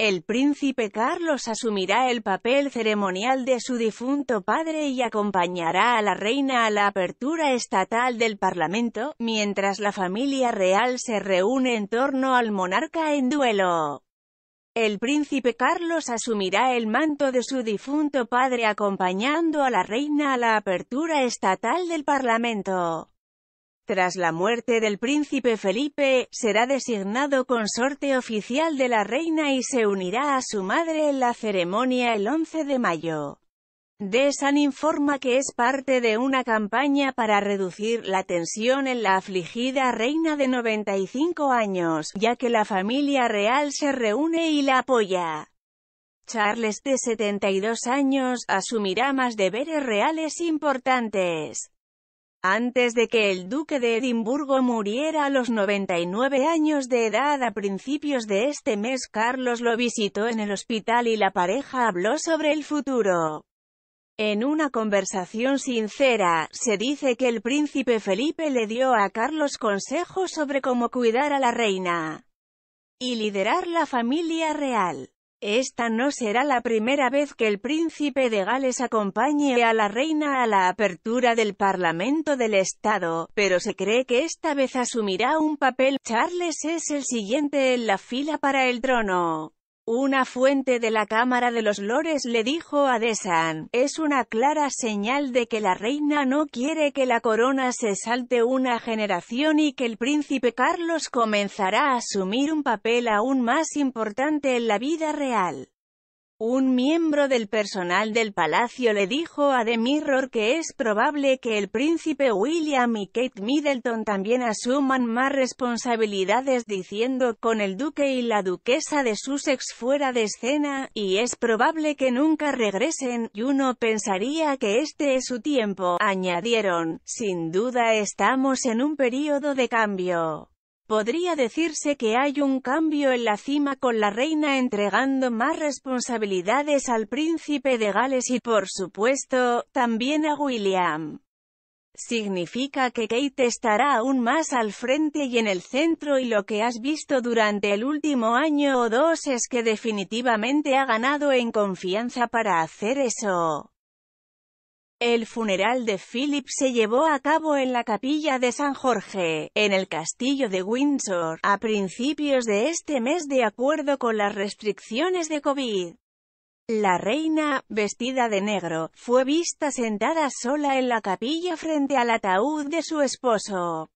El príncipe Carlos asumirá el papel ceremonial de su difunto padre y acompañará a la reina a la apertura estatal del Parlamento, mientras la familia real se reúne en torno al monarca en duelo. El príncipe Carlos asumirá el manto de su difunto padre acompañando a la reina a la apertura estatal del Parlamento. Tras la muerte del príncipe Felipe, será designado consorte oficial de la reina y se unirá a su madre en la ceremonia el 11 de mayo. Desan informa que es parte de una campaña para reducir la tensión en la afligida reina de 95 años, ya que la familia real se reúne y la apoya. Charles, de 72 años, asumirá más deberes reales importantes. Antes de que el duque de Edimburgo muriera a los 99 años de edad a principios de este mes Carlos lo visitó en el hospital y la pareja habló sobre el futuro. En una conversación sincera, se dice que el príncipe Felipe le dio a Carlos consejos sobre cómo cuidar a la reina y liderar la familia real. Esta no será la primera vez que el príncipe de Gales acompañe a la reina a la apertura del Parlamento del Estado, pero se cree que esta vez asumirá un papel. Charles es el siguiente en la fila para el trono. Una fuente de la Cámara de los Lores le dijo a Desan, es una clara señal de que la reina no quiere que la corona se salte una generación y que el príncipe Carlos comenzará a asumir un papel aún más importante en la vida real. Un miembro del personal del palacio le dijo a The Mirror que es probable que el príncipe William y Kate Middleton también asuman más responsabilidades diciendo con el duque y la duquesa de Sussex fuera de escena, y es probable que nunca regresen, y uno pensaría que este es su tiempo, añadieron. Sin duda estamos en un periodo de cambio. Podría decirse que hay un cambio en la cima con la reina entregando más responsabilidades al príncipe de Gales y por supuesto, también a William. Significa que Kate estará aún más al frente y en el centro y lo que has visto durante el último año o dos es que definitivamente ha ganado en confianza para hacer eso. El funeral de Philip se llevó a cabo en la capilla de San Jorge, en el castillo de Windsor, a principios de este mes de acuerdo con las restricciones de COVID. La reina, vestida de negro, fue vista sentada sola en la capilla frente al ataúd de su esposo.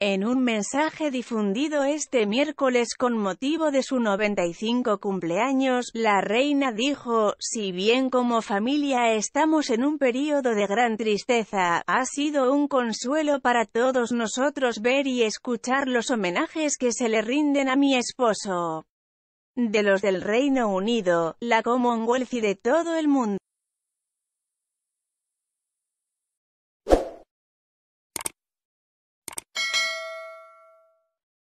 En un mensaje difundido este miércoles con motivo de su 95 cumpleaños, la reina dijo, si bien como familia estamos en un periodo de gran tristeza, ha sido un consuelo para todos nosotros ver y escuchar los homenajes que se le rinden a mi esposo. De los del Reino Unido, la Commonwealth y de todo el mundo.